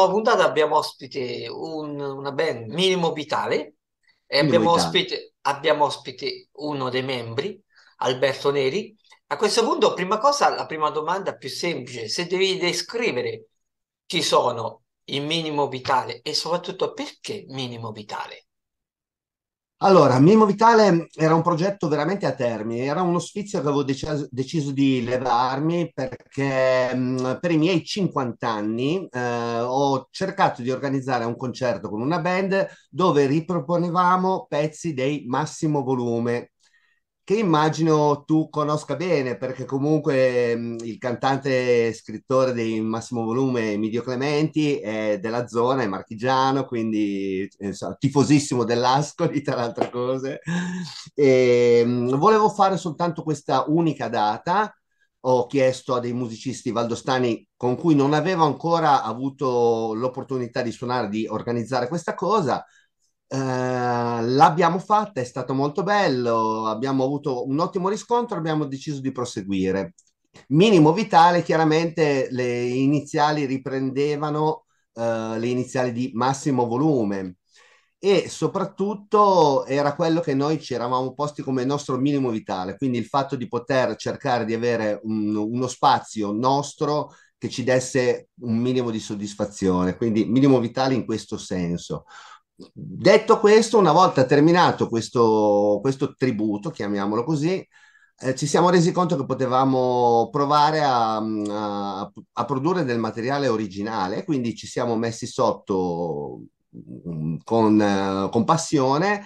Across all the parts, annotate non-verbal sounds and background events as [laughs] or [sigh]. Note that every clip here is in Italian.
nuova puntata abbiamo ospite un, una band Minimo Vitale e abbiamo ospite, abbiamo ospite uno dei membri, Alberto Neri. A questo punto, prima cosa, la prima domanda più semplice, se devi descrivere chi sono il minimo vitale e soprattutto perché minimo vitale? Allora, Mimo Vitale era un progetto veramente a termine, era uno sfizio che avevo deci- deciso di levarmi perché mh, mm, per i miei 50 anni eh, ho cercato di organizzare un concerto con una band dove riproponevamo pezzi dei Massimo Volume, che immagino tu conosca bene perché comunque mh, mm, il cantante scrittore di Massimo Volume Midio Clementi è della zona, è marchigiano, quindi insomma, eh, tifosissimo dell'Ascoli tra le altre cose. E, mh, mm, volevo fare soltanto questa unica data, ho chiesto a dei musicisti valdostani con cui non avevo ancora avuto l'opportunità di suonare, di organizzare questa cosa eh, l'abbiamo fatta, è stato molto bello, abbiamo avuto un ottimo riscontro, abbiamo deciso di proseguire. Minimo vitale, chiaramente le iniziali riprendevano eh, le iniziali di massimo volume e soprattutto era quello che noi ci eravamo posti come nostro minimo vitale, quindi il fatto di poter cercare di avere un, uno spazio nostro che ci desse un minimo di soddisfazione, quindi minimo vitale in questo senso. Detto questo, una volta terminato questo, questo tributo, chiamiamolo così, eh, ci siamo resi conto che potevamo provare a, mm, a, a, produrre del materiale originale, quindi ci siamo messi sotto mm, con, eh, con passione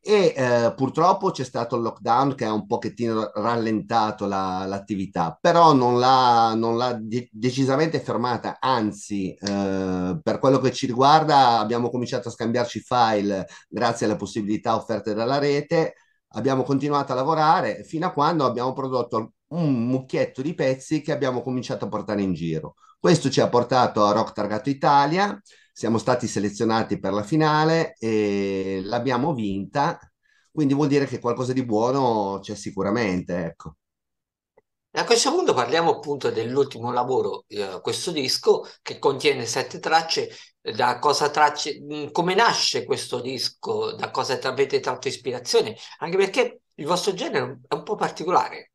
e eh, purtroppo c'è stato il lockdown che ha un pochettino rallentato la, l'attività, però non l'ha, non l'ha de- decisamente fermata, anzi eh, per quello che ci riguarda abbiamo cominciato a scambiarci file grazie alle possibilità offerte dalla rete, abbiamo continuato a lavorare fino a quando abbiamo prodotto un mucchietto di pezzi che abbiamo cominciato a portare in giro. Questo ci ha portato a Rock Targato Italia, siamo stati selezionati per la finale e l'abbiamo vinta, quindi vuol dire che qualcosa di buono c'è sicuramente, ecco. A questo punto parliamo appunto dell'ultimo lavoro, eh, questo disco che contiene sette tracce. Da cosa tracce, mm, come nasce questo disco? Da cosa avete tratto ispirazione? Anche perché il vostro genere è un po' particolare.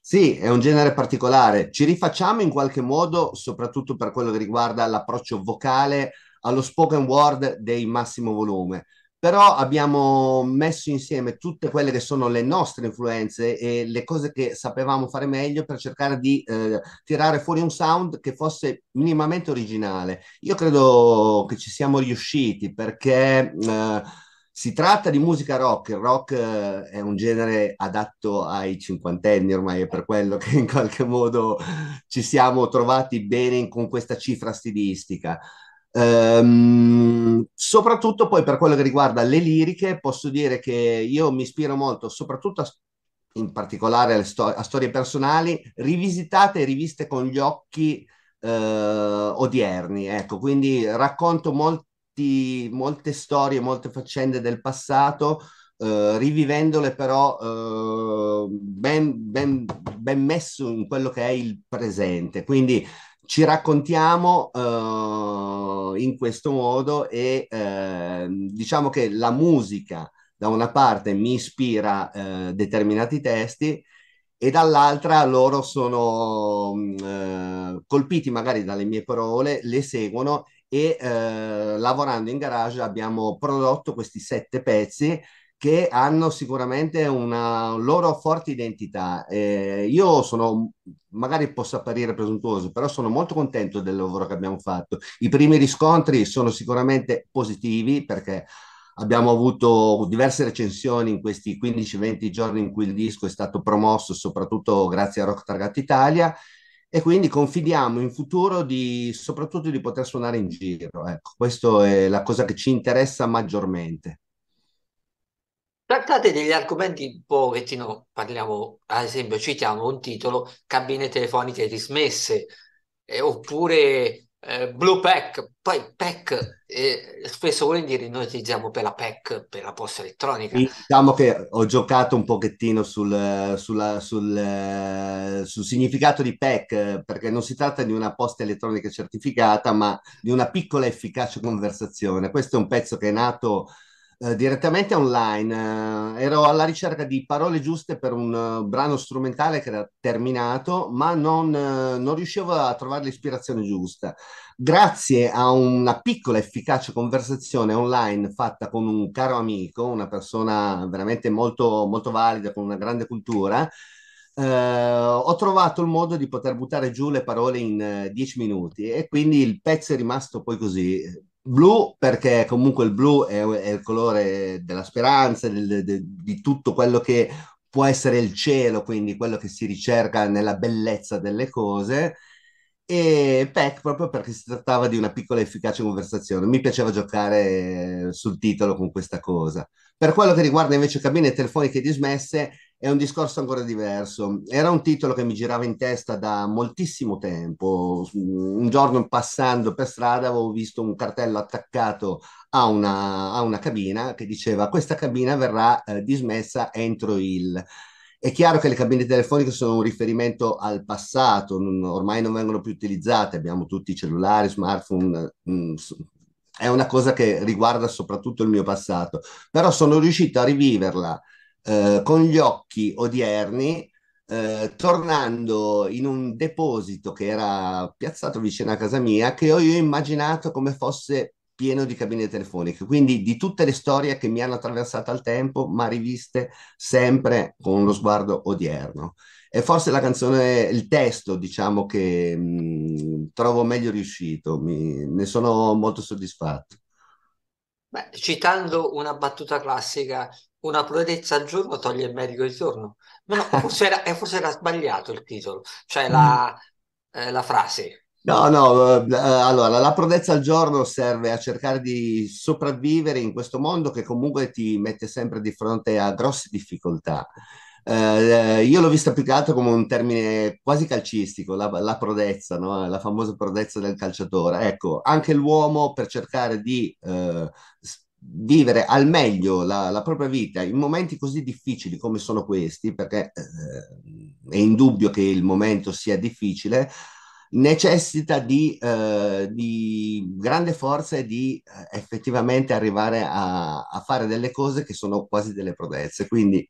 Sì, è un genere particolare. Ci rifacciamo in qualche modo, soprattutto per quello che riguarda l'approccio vocale allo spoken word dei massimo volume. Però abbiamo messo insieme tutte quelle che sono le nostre influenze e le cose che sapevamo fare meglio per cercare di eh, tirare fuori un sound che fosse minimamente originale. Io credo che ci siamo riusciti perché eh, si tratta di musica rock, il rock eh, è un genere adatto ai cinquantenni ormai, è per quello che in qualche modo ci siamo trovati bene con questa cifra stilistica. Ehm, soprattutto poi per quello che riguarda le liriche, posso dire che io mi ispiro molto, soprattutto a, in particolare a, stor- a storie personali, rivisitate e riviste con gli occhi eh, odierni. Ecco, quindi racconto molti, molte storie, molte faccende del passato. Uh, rivivendole però uh, ben, ben, ben messo in quello che è il presente. Quindi ci raccontiamo uh, in questo modo e uh, diciamo che la musica da una parte mi ispira uh, determinati testi e dall'altra loro sono mm, eh, colpiti magari dalle mie parole, le seguono e lavorando in garage abbiamo prodotto questi sette pezzi che hanno sicuramente una loro forte identità. Eh, io sono, magari posso apparire presuntuoso, però sono molto contento del lavoro che abbiamo fatto. I primi riscontri sono sicuramente positivi perché abbiamo avuto diverse recensioni in questi 15-20 giorni in cui il disco è stato promosso, soprattutto grazie a Rock Target Italia. E quindi confidiamo in futuro di, soprattutto di poter suonare in giro. Ecco, questa è la cosa che ci interessa maggiormente. Trattate degli argomenti un pochettino, parliamo, ad esempio, citiamo un titolo, cabine telefoniche dismesse, eh, oppure eh, Blue Pack, poi PEC, eh, spesso volentieri noi utilizziamo per la PEC, per la posta elettronica. Diciamo che ho giocato un pochettino sul, sulla, sul, eh, sul significato di PEC, perché non si tratta di una posta elettronica certificata, ma di una piccola efficace conversazione. Questo è un pezzo che è nato eh, direttamente online. Eh, ero alla ricerca di parole giuste per un eh, brano strumentale che era terminato, ma non, eh, non riuscivo a trovare l'ispirazione giusta. Grazie a una piccola efficace conversazione online fatta con un caro amico, una persona veramente molto, molto valida, con una grande cultura, Uh, ho trovato il modo di poter buttare giù le parole in uh, dieci minuti e quindi il pezzo è rimasto poi così. Blu perché comunque il blu è, è il colore della speranza, del, de, di tutto quello che può essere il cielo, quindi quello che si ricerca nella bellezza delle cose. E Peck proprio perché si trattava di una piccola e efficace conversazione. Mi piaceva giocare sul titolo con questa cosa. Per quello che riguarda invece cabine telefoniche dismesse, è un discorso ancora diverso. Era un titolo che mi girava in testa da moltissimo tempo. Un giorno passando per strada avevo visto un cartello attaccato a una, a una cabina che diceva questa cabina verrà eh, dismessa entro il... È chiaro che le cabine telefoniche sono un riferimento al passato, non, ormai non vengono più utilizzate, abbiamo tutti i cellulari, smartphone, mh, mm, è una cosa che riguarda soprattutto il mio passato, però sono riuscito a riviverla eh, con gli occhi odierni, eh, tornando in un deposito che era piazzato vicino a casa mia, che ho io immaginato come fosse pieno di cabine telefoniche. Quindi di tutte le storie che mi hanno attraversato al tempo, ma riviste sempre con lo sguardo odierno. E forse la canzone, il testo, diciamo che mh, mm, trovo meglio riuscito, mi, ne sono molto soddisfatto. Beh, citando una battuta classica, una prudenza al giorno toglie il medico il giorno. No, forse, era, eh, forse, era, sbagliato il titolo, cioè la, mm. eh, la frase. No, no, eh, allora la prudenza al giorno serve a cercare di sopravvivere in questo mondo che comunque ti mette sempre di fronte a grosse difficoltà. Eh, io l'ho vista più che altro come un termine quasi calcistico, la, la prodezza, no? la famosa prodezza del calciatore. Ecco, anche l'uomo per cercare di eh, vivere al meglio la, la, propria vita in momenti così difficili come sono questi, perché eh, è indubbio che il momento sia difficile, necessita di, eh, di grande forza e di eh, effettivamente arrivare a, a, fare delle cose che sono quasi delle prodezze. Quindi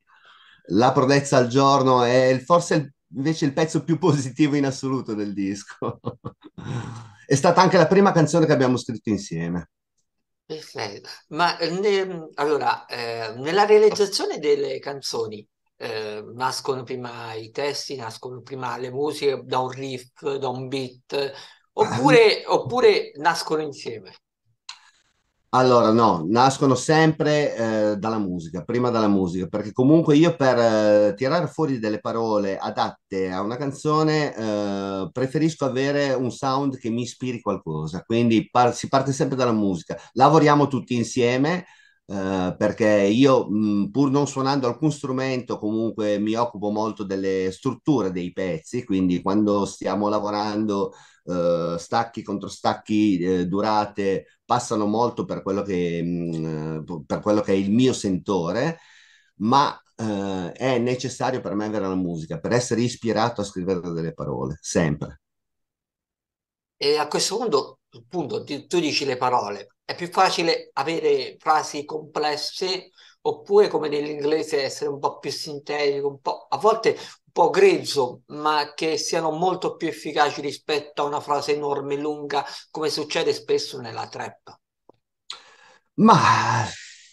la prodezza al giorno è forse il, invece il pezzo più positivo in assoluto del disco. [laughs] è stata anche la prima canzone che abbiamo scritto insieme. Perfetto. Ma ehm, ne- mhmm, allora, eh, nella realizzazione delle canzoni eh, nascono prima i testi, nascono prima le musiche da un riff, da un beat, ah. oppure, oppure nascono insieme? Allora, no, nascono sempre eh, dalla musica, prima dalla musica, perché comunque io per eh, tirare fuori delle parole adatte a una canzone eh, preferisco avere un sound che mi ispiri qualcosa, quindi par- si parte sempre dalla musica. Lavoriamo tutti insieme, eh, perché io mh, mm, pur non suonando alcun strumento comunque mi occupo molto delle strutture dei pezzi, quindi quando stiamo lavorando eh, stacchi contro stacchi, eh, durate, passano molto per quello che, mh, mm, eh, per quello che è il mio sentore, ma eh, è necessario per me avere la musica, per essere ispirato a scrivere delle parole, sempre. E a questo punto, appunto, tu dici le parole, è più facile avere frasi complesse oppure come nell'inglese essere un po' più sintetico, un po', a volte un po' grezzo, ma che siano molto più efficaci rispetto a una frase enorme, lunga, come succede spesso nella trap. Ma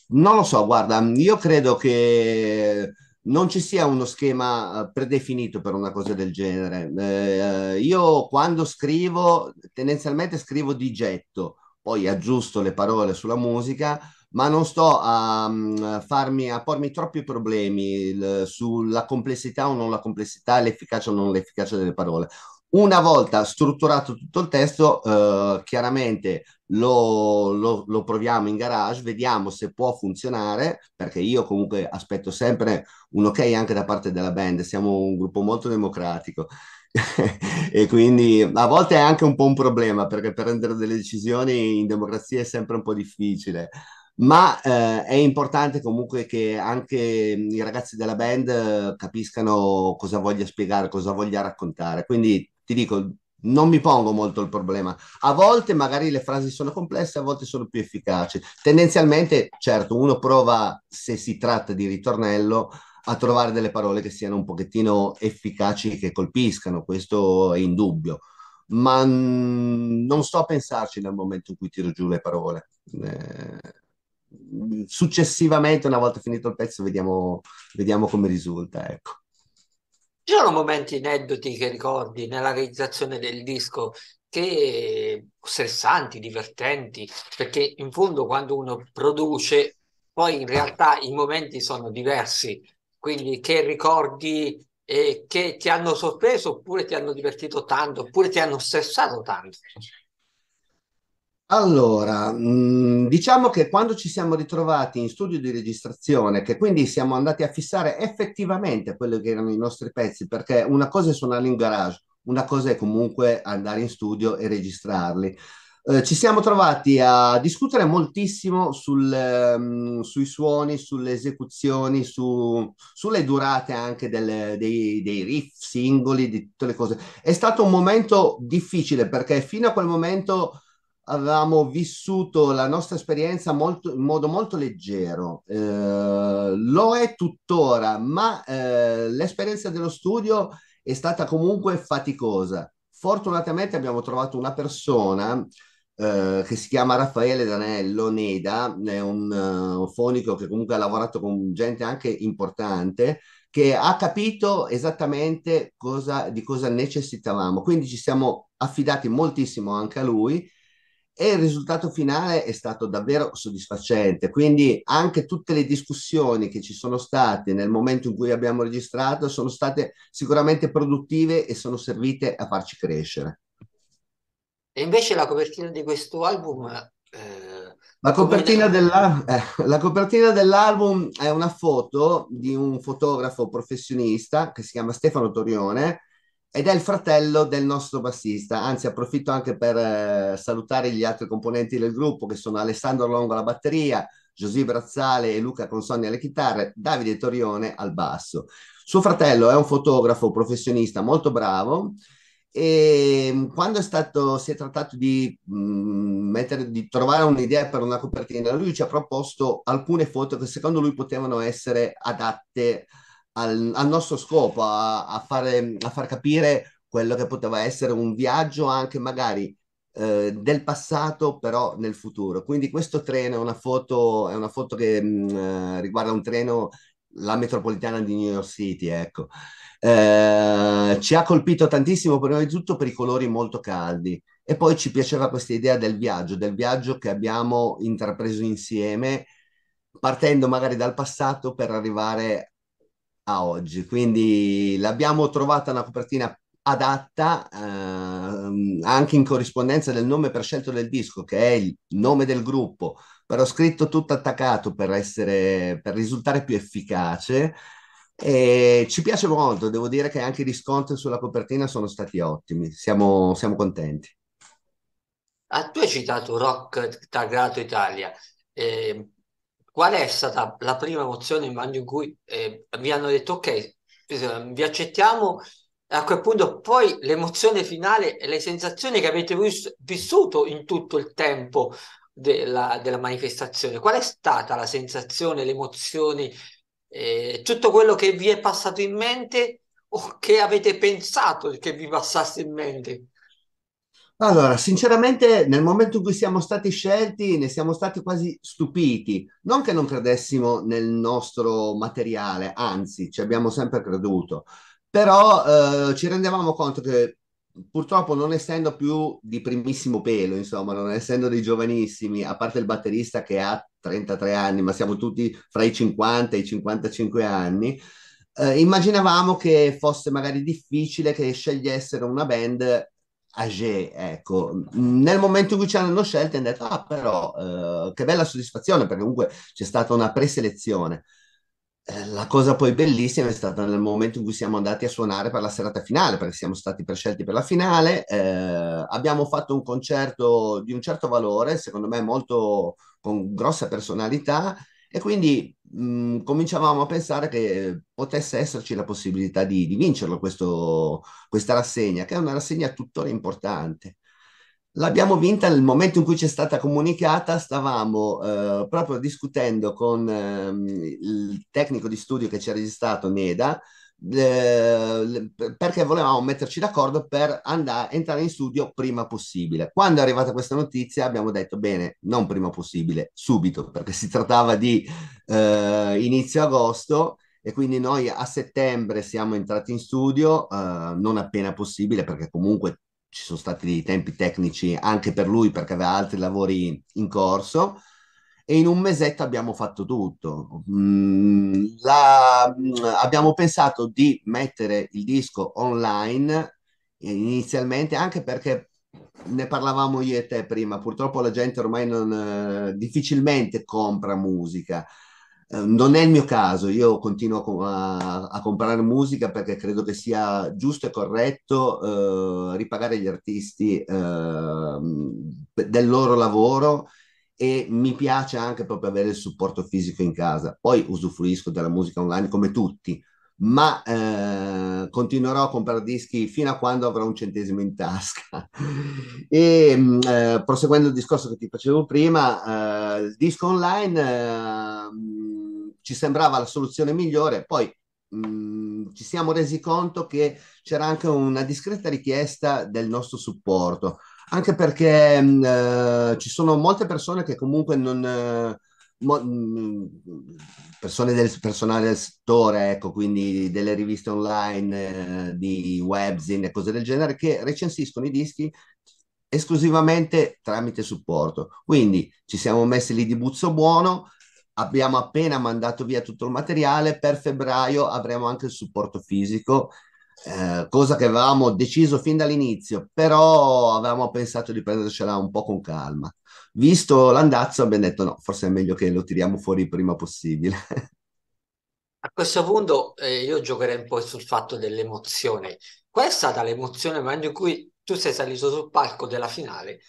non lo so, guarda, io credo che non ci sia uno schema eh, predefinito per una cosa del genere. Eh, io quando scrivo, tendenzialmente scrivo di getto, poi aggiusto le parole sulla musica, ma non sto a, mm, farmi, a pormi troppi problemi il, sulla complessità o non la complessità, l'efficacia o non l'efficacia delle parole. Una volta strutturato tutto il testo, eh, chiaramente lo, lo, lo, proviamo in garage, vediamo se può funzionare, perché io comunque aspetto sempre un ok anche da parte della band, siamo un gruppo molto democratico [laughs] e quindi a volte è anche un po' un problema, perché prendere delle decisioni in democrazia è sempre un po' difficile. Ma eh, è importante comunque che anche i ragazzi della band eh, capiscano cosa voglia spiegare, cosa voglia raccontare. Quindi ti dico, non mi pongo molto il problema. A volte magari le frasi sono complesse, a volte sono più efficaci. Tendenzialmente, certo, uno prova, se si tratta di ritornello, a trovare delle parole che siano un pochettino efficaci, che colpiscano, questo è indubbio. Ma mm, non sto a pensarci nel momento in cui tiro giù le parole. Eh, mm, successivamente, una volta finito il pezzo, vediamo, vediamo come risulta. Ecco. Ci sono momenti aneddoti che ricordi nella realizzazione del disco che stressanti, divertenti, perché in fondo quando uno produce, poi in realtà i momenti sono diversi, quindi che ricordi eh, che ti hanno sorpreso oppure ti hanno divertito tanto, oppure ti hanno stressato tanto. Allora, mm, diciamo che quando ci siamo ritrovati in studio di registrazione, che quindi siamo andati a fissare effettivamente quelli che erano i nostri pezzi, perché una cosa è suonare in garage, una cosa è comunque andare in studio e registrarli. Eh, ci siamo trovati a discutere moltissimo sul, um, sui suoni, sulle esecuzioni, su, sulle durate anche delle, dei, dei riff singoli, di tutte le cose. È stato un momento difficile perché fino a quel momento avevamo vissuto la nostra esperienza molto, in modo molto leggero. Eh, lo è tuttora, ma eh, l'esperienza dello studio è stata comunque faticosa. Fortunatamente abbiamo trovato una persona eh, che si chiama Raffaele Danello Neda, è un uh, fonico che comunque ha lavorato con gente anche importante, che ha capito esattamente cosa, di cosa necessitavamo. Quindi ci siamo affidati moltissimo anche a lui e il risultato finale è stato davvero soddisfacente. Quindi anche tutte le discussioni che ci sono state nel momento in cui abbiamo registrato sono state sicuramente produttive e sono servite a farci crescere. E invece la copertina di questo album... Eh, la, copertina della, eh, la copertina dell'album è una foto di un fotografo professionista che si chiama Stefano Torione, ed è il fratello del nostro bassista. Anzi, approfitto anche per eh, salutare gli altri componenti del gruppo che sono Alessandro Longo alla batteria, Giosì Brazzale e Luca Consonni alle chitarre, Davide Torione al basso. Suo fratello è un fotografo professionista molto bravo e mm, quando è stato, si è trattato di, mh, mm, mettere, di trovare un'idea per una copertina, lui ci ha proposto alcune foto che secondo lui potevano essere adatte a al, al nostro scopo, a, a, fare, a far capire quello che poteva essere un viaggio anche magari eh, del passato però nel futuro. Quindi questo treno è una foto, è una foto che mh, mm, eh, riguarda un treno, la metropolitana di New York City, ecco. Eh, ci ha colpito tantissimo prima di tutto per i colori molto caldi e poi ci piaceva questa idea del viaggio, del viaggio che abbiamo intrapreso insieme partendo magari dal passato per arrivare a oggi. Quindi l'abbiamo trovata una copertina adatta eh, anche in corrispondenza del nome per scelto del disco, che è il nome del gruppo, però scritto tutto attaccato per, essere, per risultare più efficace. E ci piace molto, devo dire che anche i riscontri sulla copertina sono stati ottimi, siamo, siamo contenti. Ah, tu hai citato Rock Targato Italia, eh, Qual è stata la prima emozione immagino in cui eh, vi hanno detto ok, eh, vi accettiamo a quel punto poi l'emozione finale e le sensazioni che avete vis- vissuto in tutto il tempo della, della, manifestazione. Qual è stata la sensazione, le emozioni, eh, tutto quello che vi è passato in mente o che avete pensato che vi passasse in mente? Allora, sinceramente, nel momento in cui siamo stati scelti, ne siamo stati quasi stupiti. Non che non credessimo nel nostro materiale, anzi, ci abbiamo sempre creduto, però eh, ci rendevamo conto che purtroppo non essendo più di primissimo pelo, insomma, non essendo dei giovanissimi, a parte il batterista che ha 33 anni, ma siamo tutti fra i 50 e i 55 anni, eh, immaginavamo che fosse magari difficile che scegliessero una band Age, ecco, nel momento in cui ci hanno scelto hanno detto, ah però, eh, che bella soddisfazione, perché comunque c'è stata una preselezione. Eh, la cosa poi bellissima è stata nel momento in cui siamo andati a suonare per la serata finale, perché siamo stati prescelti per la finale, eh, abbiamo fatto un concerto di un certo valore, secondo me molto con grossa personalità, e quindi mh, mhmm, cominciavamo a pensare che potesse esserci la possibilità di, di vincerlo questo, questa rassegna, che è una rassegna tuttora importante. L'abbiamo vinta nel momento in cui ci è stata comunicata, stavamo eh, proprio discutendo con eh, il tecnico di studio che ci ha registrato Neda, eh, perché volevamo metterci d'accordo per andare, entrare in studio prima possibile. Quando è arrivata questa notizia abbiamo detto bene, non prima possibile, subito, perché si trattava di eh, inizio agosto e quindi noi a settembre siamo entrati in studio, eh, non appena possibile, perché comunque ci sono stati dei tempi tecnici anche per lui perché aveva altri lavori in corso e in un mesetto abbiamo fatto tutto. Mm, la, mm, abbiamo pensato di mettere il disco online eh, inizialmente anche perché ne parlavamo io e te prima, purtroppo la gente ormai non, eh, difficilmente compra musica. Eh, non è il mio caso, io continuo a, a, comprare musica perché credo che sia giusto e corretto eh, ripagare gli artisti ehm, del loro lavoro e mi piace anche proprio avere il supporto fisico in casa. Poi usufruisco della musica online come tutti, ma eh, continuerò a comprare dischi fino a quando avrò un centesimo in tasca. [laughs] e mm, eh, proseguendo il discorso che ti facevo prima, eh, il disco online eh, ci sembrava la soluzione migliore, poi mh, mm, ci siamo resi conto che c'era anche una discreta richiesta del nostro supporto anche perché mh, mm, eh, ci sono molte persone che comunque non... Eh, mo, mm, persone del personale del settore, ecco, quindi delle riviste online, eh, di webzine e cose del genere, che recensiscono i dischi esclusivamente tramite supporto. Quindi ci siamo messi lì di buzzo buono, abbiamo appena mandato via tutto il materiale, per febbraio avremo anche il supporto fisico eh, cosa che avevamo deciso fin dall'inizio, però avevamo pensato di prendercela un po' con calma. Visto l'andazzo abbiamo detto no, forse è meglio che lo tiriamo fuori il prima possibile. [laughs] A questo punto eh, io giocherei un po' sul fatto dell'emozione. Qual è stata l'emozione nel in cui tu sei salito sul palco della finale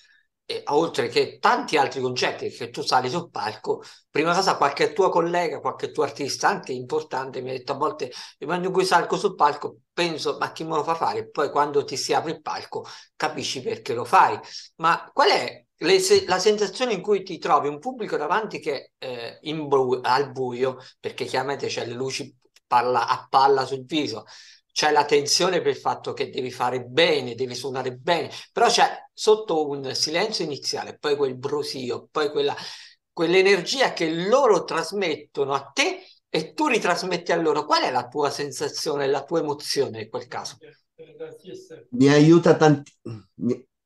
eh, oltre che tanti altri concetti che tu sali sul palco, prima cosa qualche tuo collega, qualche tuo artista anche importante mi ha detto a volte quando io salgo sul palco penso ma chi me lo fa fare? Poi quando ti si apre il palco capisci perché lo fai. Ma qual è le, se, la sensazione in cui ti trovi un pubblico davanti che eh, bu- al buio, perché chiaramente c'è le luci palla, a palla sul viso, c'è la tensione per il fatto che devi fare bene, devi suonare bene, però c'è sotto un silenzio iniziale, poi quel brusio, poi quella, quell'energia che loro trasmettono a te e tu ritrasmetti a loro. Qual è la tua sensazione, la tua emozione in quel caso? Mi aiuta, tanti...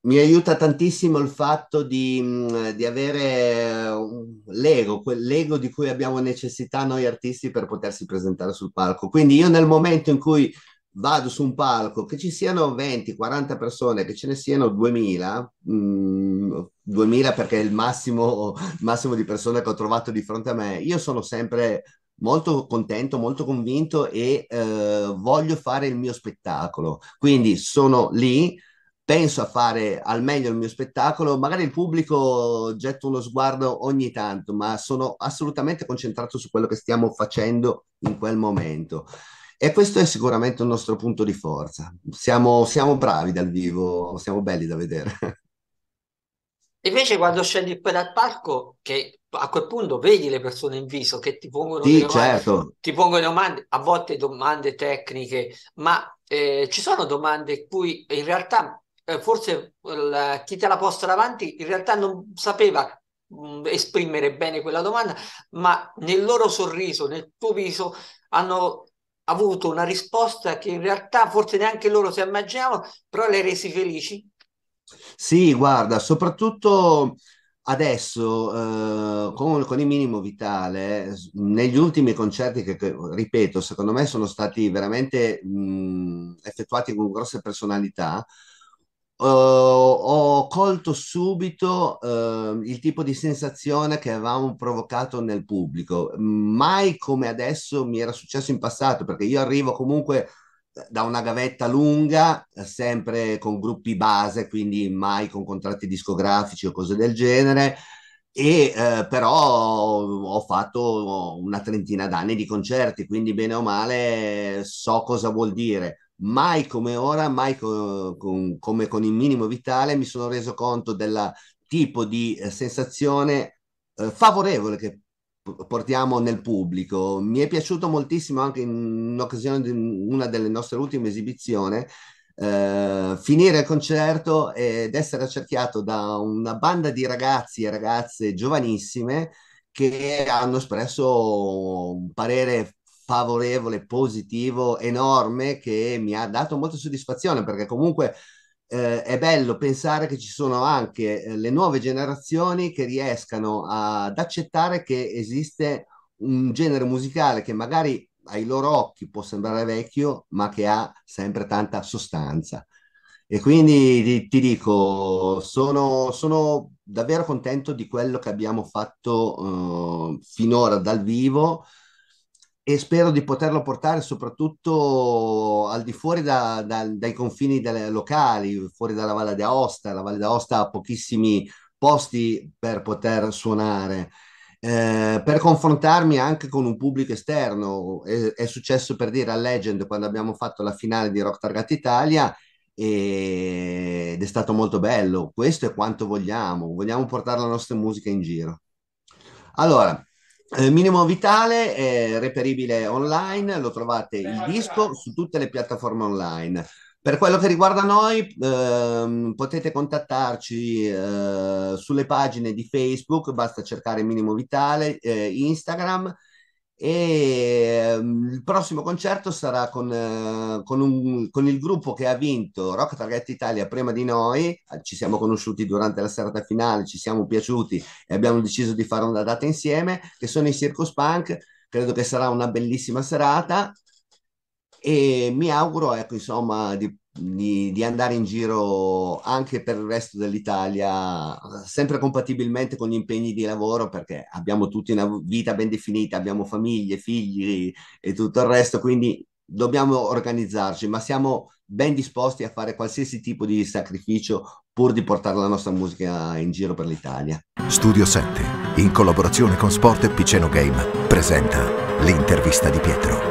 Mi aiuta tantissimo il fatto di, mm, di avere l'ego, quell'ego di cui abbiamo necessità noi artisti per potersi presentare sul palco. Quindi io nel momento in cui vado su un palco, che ci siano 20, 40 persone, che ce ne siano 2000, mh, 2000 perché è il massimo, [laughs] massimo di persone che ho trovato di fronte a me, io sono sempre molto contento, molto convinto e eh, voglio fare il mio spettacolo. Quindi sono lì, penso a fare al meglio il mio spettacolo, magari il pubblico getta uno sguardo ogni tanto, ma sono assolutamente concentrato su quello che stiamo facendo in quel momento. E questo è sicuramente un nostro punto di forza. Siamo, siamo bravi dal vivo, siamo belli da vedere. [laughs] Invece quando scendi poi dal palco, che a quel punto vedi le persone in viso che ti pongono, sì, domande, certo. ti pongono domande, a volte domande tecniche, ma eh, ci sono domande cui in realtà eh, forse la, chi te la posta davanti in realtà non sapeva mh, mm, esprimere bene quella domanda, ma nel loro sorriso, nel tuo viso, hanno avuto una risposta che in realtà forse neanche loro si immaginavano, però le resi felici? Sì, guarda, soprattutto adesso eh, con, con, il minimo vitale, negli ultimi concerti che, che ripeto, secondo me sono stati veramente mh, effettuati con grosse personalità, Uh, ho colto subito uh, il tipo di sensazione che avevamo provocato nel pubblico. Mai come adesso mi era successo in passato, perché io arrivo comunque eh, da una gavetta lunga, eh, sempre con gruppi base, quindi mai con contratti discografici o cose del genere. E eh, però ho fatto una trentina d'anni di concerti, quindi bene o male so cosa vuol dire mai come ora, mai co- con, come con il minimo vitale, mi sono reso conto del tipo di eh, sensazione eh, favorevole che portiamo nel pubblico. Mi è piaciuto moltissimo anche in occasione di una delle nostre ultime esibizioni. Eh, finire il concerto ed essere accerchiato da una banda di ragazzi e ragazze giovanissime che hanno espresso un parere favorevole, positivo, enorme che mi ha dato molta soddisfazione perché comunque eh, è bello pensare che ci sono anche eh, le nuove generazioni che riescano a, ad accettare che esiste un genere musicale che magari ai loro occhi può sembrare vecchio ma che ha sempre tanta sostanza. E quindi ti, ti dico, sono, sono, davvero contento di quello che abbiamo fatto eh, finora dal vivo e spero di poterlo portare soprattutto al di fuori da, da, dai confini delle, locali, fuori dalla Valle d'Aosta. La Valle d'Aosta ha pochissimi posti per poter suonare. Eh, per confrontarmi anche con un pubblico esterno, è, è, successo per dire a Legend quando abbiamo fatto la finale di Rock Target Italia e, ed è stato molto bello. Questo è quanto vogliamo, vogliamo portare la nostra musica in giro. Allora, eh, minimo Vitale è reperibile online, lo trovate il disco su tutte le piattaforme online. Per quello che riguarda noi, ehm, potete contattarci eh, sulle pagine di Facebook, basta cercare Minimo Vitale, eh, Instagram e ehm, il prossimo concerto sarà con, eh, con, un, con, il gruppo che ha vinto Rock Target Italia prima di noi, ah, ci siamo conosciuti durante la serata finale, ci siamo piaciuti e abbiamo deciso di fare una data insieme, che sono i Circus Punk, credo che sarà una bellissima serata e mi auguro ecco, insomma, di di, di, andare in giro anche per il resto dell'Italia, sempre compatibilmente con gli impegni di lavoro, perché abbiamo tutti una vita ben definita, abbiamo famiglie, figli e tutto il resto, quindi dobbiamo organizzarci, ma siamo ben disposti a fare qualsiasi tipo di sacrificio pur di portare la nostra musica in giro per l'Italia. Studio 7, in collaborazione con Sport e Piceno Game, presenta l'intervista di Pietro.